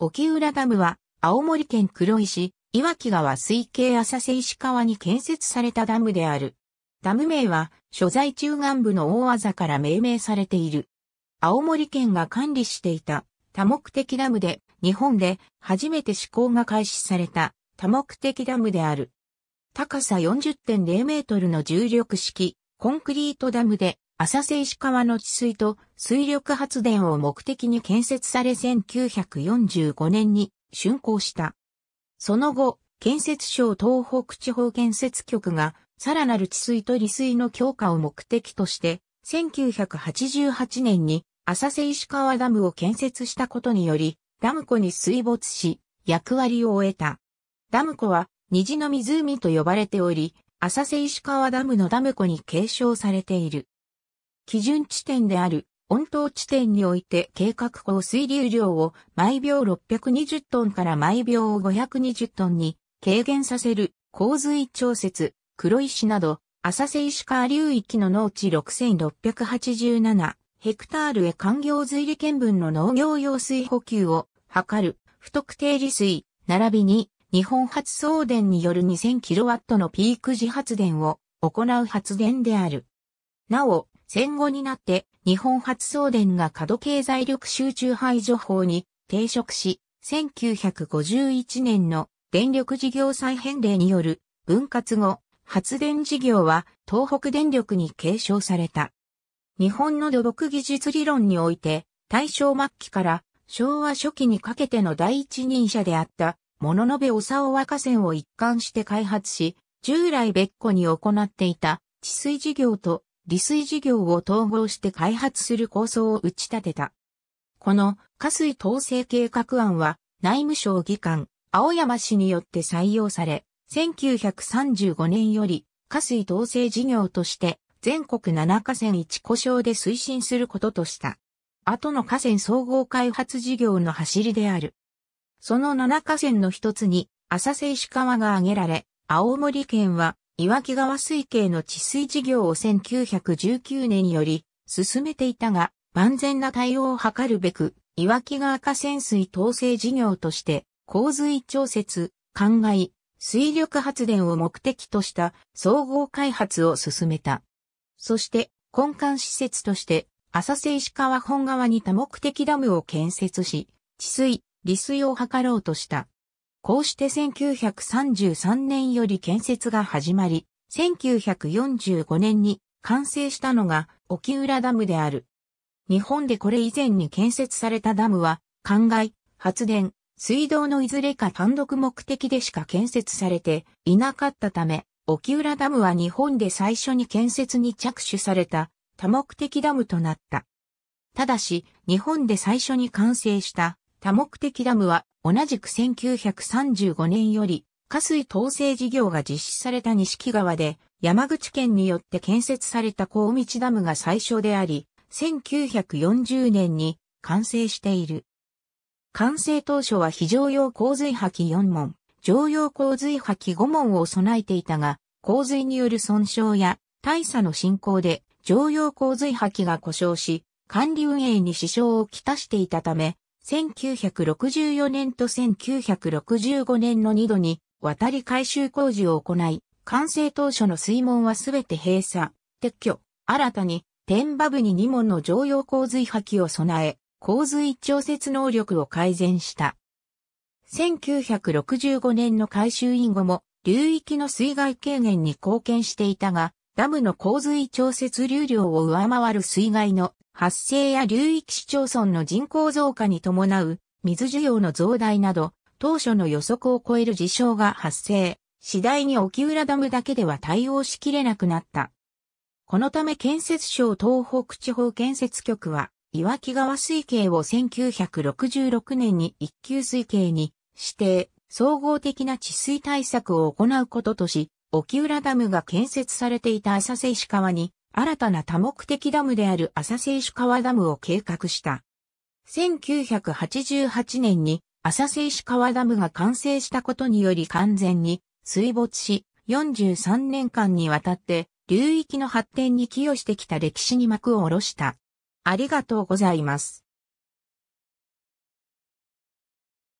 沖浦ダムは、青森県黒石、岩木川水系浅瀬石川に建設されたダムである。ダム名は、所在中岸部の大技から命名されている。青森県が管理していた多目的ダムで、日本で初めて施行が開始された多目的ダムである。高さ40.0メートルの重力式コンクリートダムで浅瀬石川の治水と水力発電を目的に建設され1945年に竣工した。その後、建設省東北地方建設局が、さらなる治水と利水の強化を目的として、1988年に浅瀬石川ダムを建設したことにより、ダム湖に水没し、役割を終えた。ダム湖は、虹の湖と呼ばれており、浅瀬石川ダムのダム湖に継承されている。基準地点である温島地点において計画降水流量を毎秒620トンから毎秒520トンに軽減させる洪水調節、黒石など浅瀬石川流域の農地6687ヘクタールへ環業水利見分の農業用水補給を図る不特定利水並びに日本発送電による 2000kW のピーク時発電を行う発電である。なお、戦後になって日本発送電が過度経済力集中排除法に抵触し、1951年の電力事業再編令による分割後、発電事業は東北電力に継承された。日本の土木技術理論において、大正末期から昭和初期にかけての第一人者であった、物延べ長尾若線を一貫して開発し、従来別個に行っていた治水事業と利水事業を統合して開発する構想を打ち立てた。この、下水統制計画案は、内務省議官、青山氏によって採用され、1935年より、下水統制事業として、全国7河川1故障で推進することとした。後の河川総合開発事業の走りである。その7河川の一つに、浅瀬石川が挙げられ、青森県は岩木川水系の治水事業を1919年より進めていたが、万全な対応を図るべく、岩木川河川水統制事業として、洪水調節、灌漑、水力発電を目的とした総合開発を進めた。そして、根幹施設として、浅瀬石川本川に多目的ダムを建設し、治水、利水を図ろうとした。こうして1933年より建設が始まり、1945年に完成したのが沖浦ダムである。日本でこれ以前に建設されたダムは、灌漑、発電、水道のいずれか単独目的でしか建設されていなかったため、沖浦ダムは日本で最初に建設に着手された多目的ダムとなった。ただし、日本で最初に完成した多目的ダムは同じく1935年より、下水統制事業が実施された錦川で、山口県によって建設された高道ダムが最初であり、1940年に完成している。完成当初は非常用洪水破棄4門、常用洪水破棄5門を備えていたが、洪水による損傷や大差の進行で常用洪水破棄が故障し、管理運営に支障をきたしていたため、1964年と1965年の2度に渡り改修工事を行い、完成当初の水門はすべて閉鎖、撤去、新たに天馬部に2門の常用洪水破棄を備え、洪水調節能力を改善した。1965年の改修以後も流域の水害軽減に貢献していたが、ダムの洪水調節流量を上回る水害の発生や流域市町村の人口増加に伴う水需要の増大など、当初の予測を超える事象が発生、次第に沖浦ダムだけでは対応しきれなくなった。このため建設省東北地方建設局は、岩木川水系を1966年に一級水系に指定、総合的な治水対策を行うこととし、沖浦ダムが建設されていた浅瀬石川に新たな多目的ダムである浅瀬石川ダムを計画した。1988年に浅瀬石川ダムが完成したことにより完全に水没し、43年間にわたって流域の発展に寄与してきた歴史に幕を下ろした。ありがとうございます。